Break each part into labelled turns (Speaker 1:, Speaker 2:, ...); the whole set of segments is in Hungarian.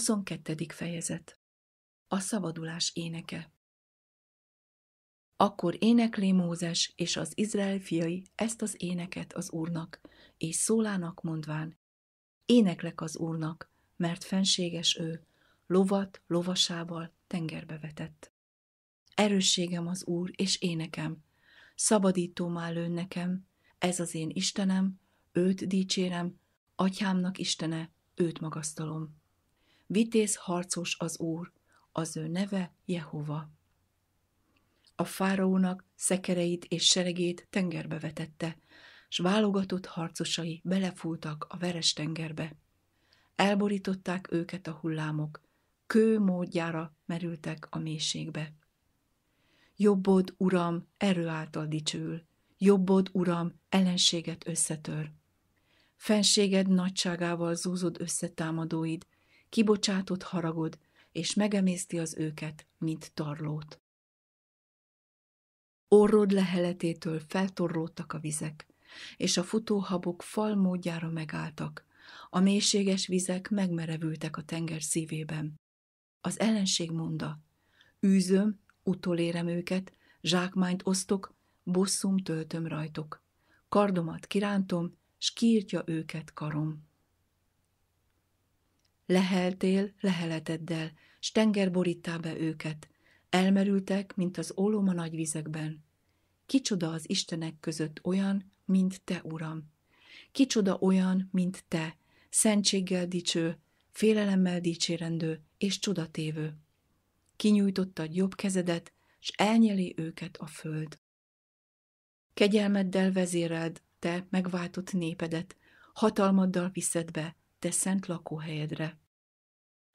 Speaker 1: 22. fejezet A szabadulás éneke Akkor éneklé Mózes és az Izrael fiai ezt az éneket az Úrnak, és szólának mondván, éneklek az Úrnak, mert fenséges ő, lovat lovasával tengerbe vetett. Erősségem az Úr, és énekem, szabadító már ő nekem, ez az én Istenem, őt dicsérem, atyámnak Istene, őt magasztalom vitéz harcos az Úr, az ő neve Jehova. A fáraónak szekereit és seregét tengerbe vetette, s válogatott harcosai belefúltak a veres tengerbe. Elborították őket a hullámok, kő módjára merültek a mélységbe. Jobbod, Uram, erő által dicsül, jobbod, Uram, ellenséget összetör. Fenséged nagyságával zúzod összetámadóid, kibocsátott haragod, és megemészti az őket, mint tarlót. Orrod leheletétől feltorlódtak a vizek, és a futóhabok fal módjára megálltak, a mélységes vizek megmerevültek a tenger szívében. Az ellenség monda, űzöm, utolérem őket, zsákmányt osztok, bosszum töltöm rajtok. Kardomat kirántom, s kiírtja őket karom. Leheltél leheleteddel, s tenger borítá be őket. Elmerültek, mint az ólom a nagy vizekben. Kicsoda az istenek között olyan, mint te, Uram. Kicsoda olyan, mint te, szentséggel dicső, félelemmel dicsérendő és csodatévő. Kinyújtottad jobb kezedet, s elnyeli őket a föld. Kegyelmeddel vezéreld te megváltott népedet, hatalmaddal viszed be, te szent lakóhelyedre.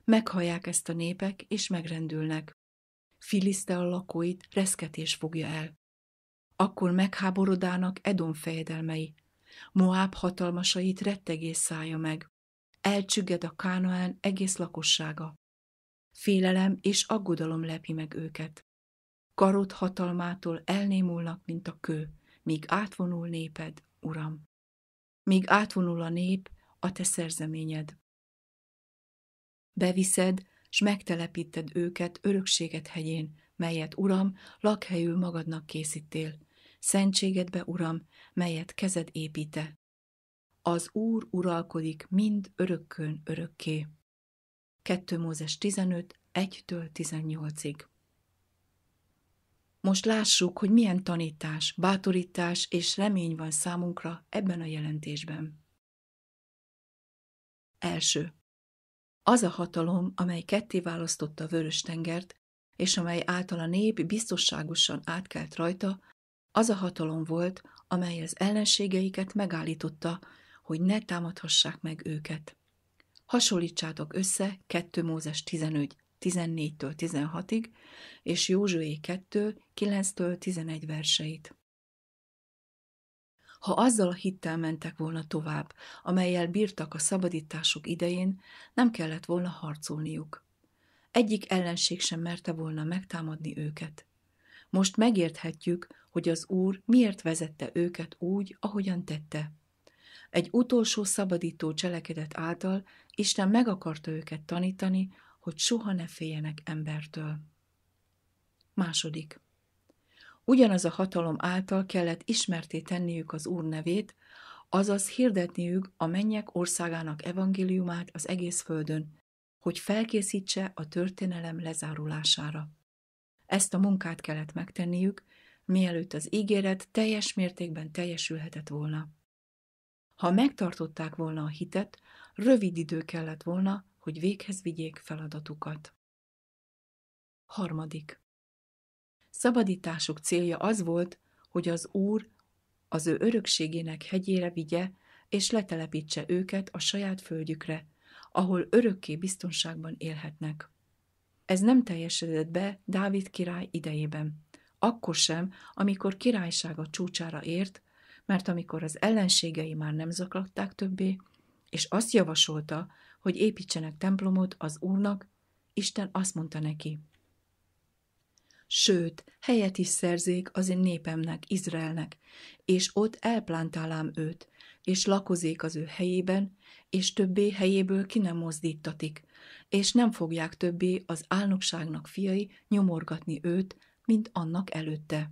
Speaker 1: Meghallják ezt a népek, és megrendülnek. Filiszte a lakóit reszketés fogja el. Akkor megháborodának Edom fejedelmei, Moáb hatalmasait rettegés szállja meg. Elcsügged a Kánaán egész lakossága. Félelem és aggodalom lepi meg őket. Karod hatalmától elnémulnak, mint a kő, míg átvonul néped, Uram. Míg átvonul a nép, a te szerzeményed. Beviszed, s megtelepíted őket örökséget hegyén, melyet, Uram, lakhelyül magadnak készítél, szentségedbe, Uram, melyet kezed építe. Az Úr uralkodik mind örökkön örökké. 2 Mózes 15, 1 18-ig. Most lássuk, hogy milyen tanítás, bátorítás és remény van számunkra ebben a jelentésben. Első. Az a hatalom, amely ketté választotta a vörös tengert, és amely által a nép biztosságosan átkelt rajta, az a hatalom volt, amely az ellenségeiket megállította, hogy ne támadhassák meg őket. Hasonlítsátok össze 2 Mózes 15, 14-től 16-ig, és Józsué 2, 9-től 11 verseit. Ha azzal a hittel mentek volna tovább, amelyel bírtak a szabadításuk idején, nem kellett volna harcolniuk. Egyik ellenség sem merte volna megtámadni őket. Most megérthetjük, hogy az Úr miért vezette őket úgy, ahogyan tette. Egy utolsó szabadító cselekedet által Isten meg akarta őket tanítani, hogy soha ne féljenek embertől. Második ugyanaz a hatalom által kellett ismerté tenniük az Úr nevét, azaz hirdetniük a mennyek országának evangéliumát az egész földön, hogy felkészítse a történelem lezárulására. Ezt a munkát kellett megtenniük, mielőtt az ígéret teljes mértékben teljesülhetett volna. Ha megtartották volna a hitet, rövid idő kellett volna, hogy véghez vigyék feladatukat. Harmadik. Szabadításuk célja az volt, hogy az Úr az ő örökségének hegyére vigye, és letelepítse őket a saját földjükre, ahol örökké biztonságban élhetnek. Ez nem teljesedett be Dávid király idejében, akkor sem, amikor királysága csúcsára ért, mert amikor az ellenségei már nem zaklatták többé, és azt javasolta, hogy építsenek templomot az Úrnak, Isten azt mondta neki – sőt, helyet is szerzék az én népemnek, Izraelnek, és ott elplántálám őt, és lakozék az ő helyében, és többé helyéből ki nem mozdítatik, és nem fogják többé az álnokságnak fiai nyomorgatni őt, mint annak előtte.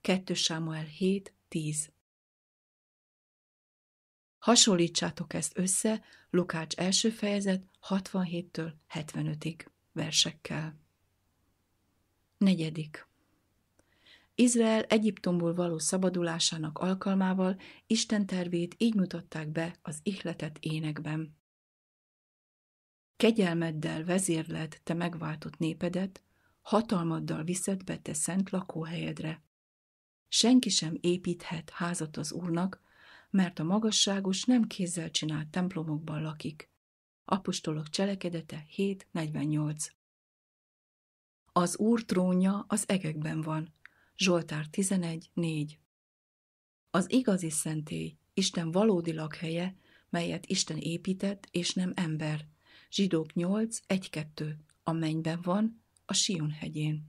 Speaker 1: 2 Sámuel 7, 10 Hasonlítsátok ezt össze Lukács első fejezet 67-től 75-ig versekkel. Negyedik. Izrael Egyiptomból való szabadulásának alkalmával Isten tervét így mutatták be az ihletet énekben. Kegyelmeddel vezérled te megváltott népedet, hatalmaddal viszed be te szent lakóhelyedre. Senki sem építhet házat az Úrnak, mert a magasságos nem kézzel csinált templomokban lakik. Apostolok cselekedete 7.48 az Úr trónja az egekben van. Zsoltár 4. Az igazi szentély, Isten valódi lakhelye, melyet Isten épített, és nem ember. Zsidók 1-2. A mennyben van, a Sion hegyén.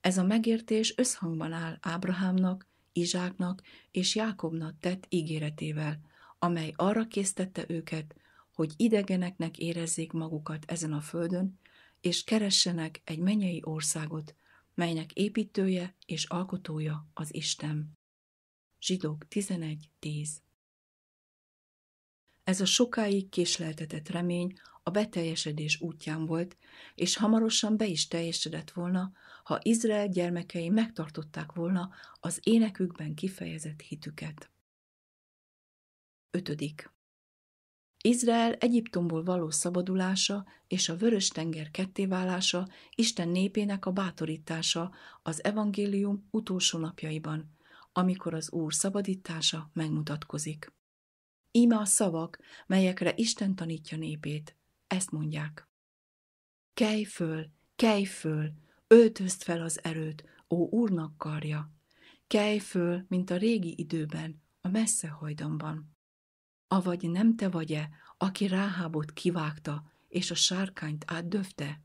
Speaker 1: Ez a megértés összhangban áll Ábrahámnak, Izsáknak és Jákobnak tett ígéretével, amely arra késztette őket, hogy idegeneknek érezzék magukat ezen a földön, és keressenek egy menyei országot, melynek építője és alkotója az Isten. Zsidók 11.10 Ez a sokáig késleltetett remény a beteljesedés útján volt, és hamarosan be is teljesedett volna, ha Izrael gyermekei megtartották volna az énekükben kifejezett hitüket. 5. Izrael Egyiptomból való szabadulása és a Vörös-tenger kettéválása Isten népének a bátorítása az evangélium utolsó napjaiban, amikor az Úr szabadítása megmutatkozik. Íme a szavak, melyekre Isten tanítja népét. Ezt mondják. Kelj föl, kelj föl, öltözd fel az erőt, ó Úrnak karja. Kelj föl, mint a régi időben, a messze hajdomban avagy nem te vagy-e, aki Ráhábot kivágta, és a sárkányt átdöfte?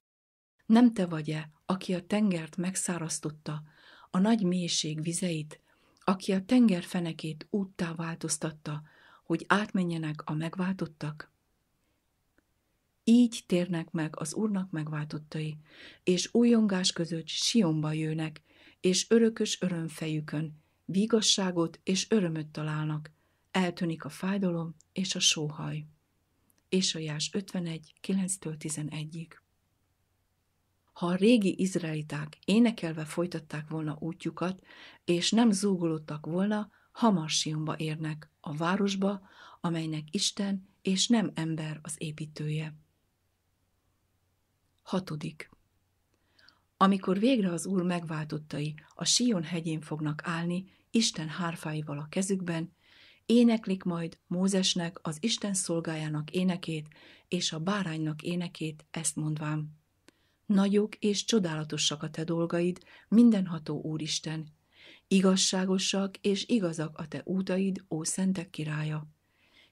Speaker 1: Nem te vagy-e, aki a tengert megszárasztotta, a nagy mélység vizeit, aki a tenger fenekét úttá változtatta, hogy átmenjenek a megváltottak? Így térnek meg az Úrnak megváltottai, és újongás között Sionba jönnek, és örökös örömfejükön, vigasságot és örömöt találnak, Eltűnik a fájdalom és a sóhaj. jás 51, 9 11-ig. Ha a régi izraeliták énekelve folytatták volna útjukat, és nem zúgolódtak volna, hamar Sionba érnek, a városba, amelynek Isten és nem ember az építője. Hatodik. Amikor végre az Úr megváltottai a Sion hegyén fognak állni, Isten hárfáival a kezükben, éneklik majd Mózesnek, az Isten szolgájának énekét és a báránynak énekét, ezt mondvám. Nagyok és csodálatosak a te dolgaid, mindenható Úristen. Igazságosak és igazak a te útaid, ó szentek királya.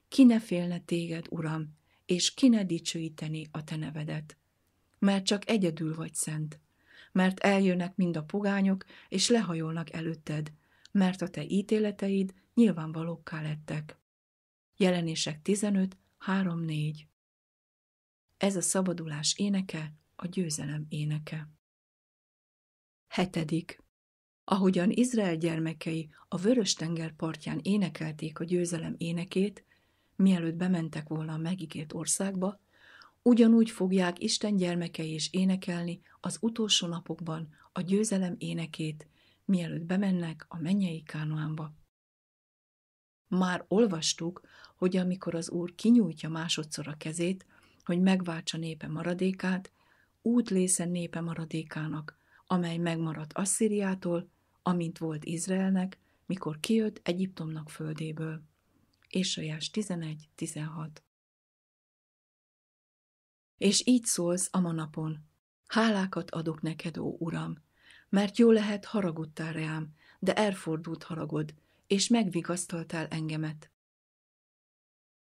Speaker 1: Ki ne félne téged, Uram, és ki ne dicsőíteni a te nevedet. Mert csak egyedül vagy szent, mert eljönnek mind a pogányok, és lehajolnak előtted, mert a te ítéleteid nyilvánvalókká lettek. Jelenések 15, 3-4 Ez a szabadulás éneke, a győzelem éneke. Hetedik. Ahogyan Izrael gyermekei a Vörös-tenger partján énekelték a győzelem énekét, mielőtt bementek volna a megígért országba, ugyanúgy fogják Isten gyermekei is énekelni az utolsó napokban a győzelem énekét, mielőtt bemennek a mennyei Kánoánba. Már olvastuk, hogy amikor az Úr kinyújtja másodszor a kezét, hogy megváltsa népe maradékát, út lészen népe maradékának, amely megmaradt Asszíriától, amint volt Izraelnek, mikor kijött Egyiptomnak földéből. És Ésajás 11.16 És így szólsz a manapon. Hálákat adok neked, ó Uram, mert jó lehet haragudtál rám, de elfordult haragod, és megvigasztaltál engemet.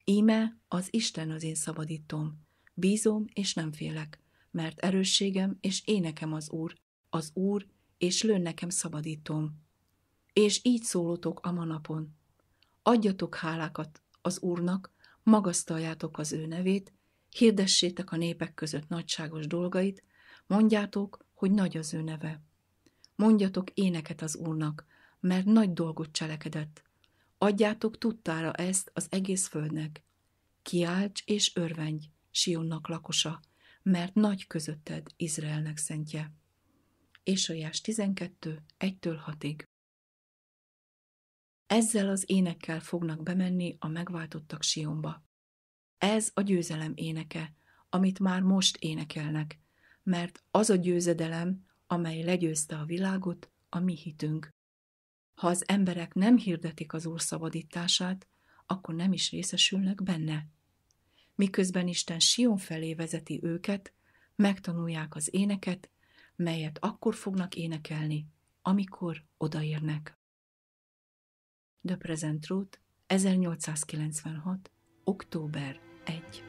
Speaker 1: Íme az Isten az én szabadítom, bízom és nem félek, mert erősségem és énekem az Úr, az Úr és lőn nekem szabadítom. És így szólotok a manapon. Adjatok hálákat az Úrnak, magasztaljátok az ő nevét, hirdessétek a népek között nagyságos dolgait, mondjátok, hogy nagy az ő neve mondjatok éneket az Úrnak, mert nagy dolgot cselekedett. Adjátok tudtára ezt az egész földnek. Kiálts és örvendj, Sionnak lakosa, mert nagy közötted Izraelnek szentje. Ésaiás 12, 1 6-ig. Ezzel az énekkel fognak bemenni a megváltottak Sionba. Ez a győzelem éneke, amit már most énekelnek, mert az a győzedelem, amely legyőzte a világot, a mi hitünk. Ha az emberek nem hirdetik az Úr szabadítását, akkor nem is részesülnek benne. Miközben Isten Sion felé vezeti őket, megtanulják az éneket, melyet akkor fognak énekelni, amikor odaérnek. The Present Truth, 1896. október 1.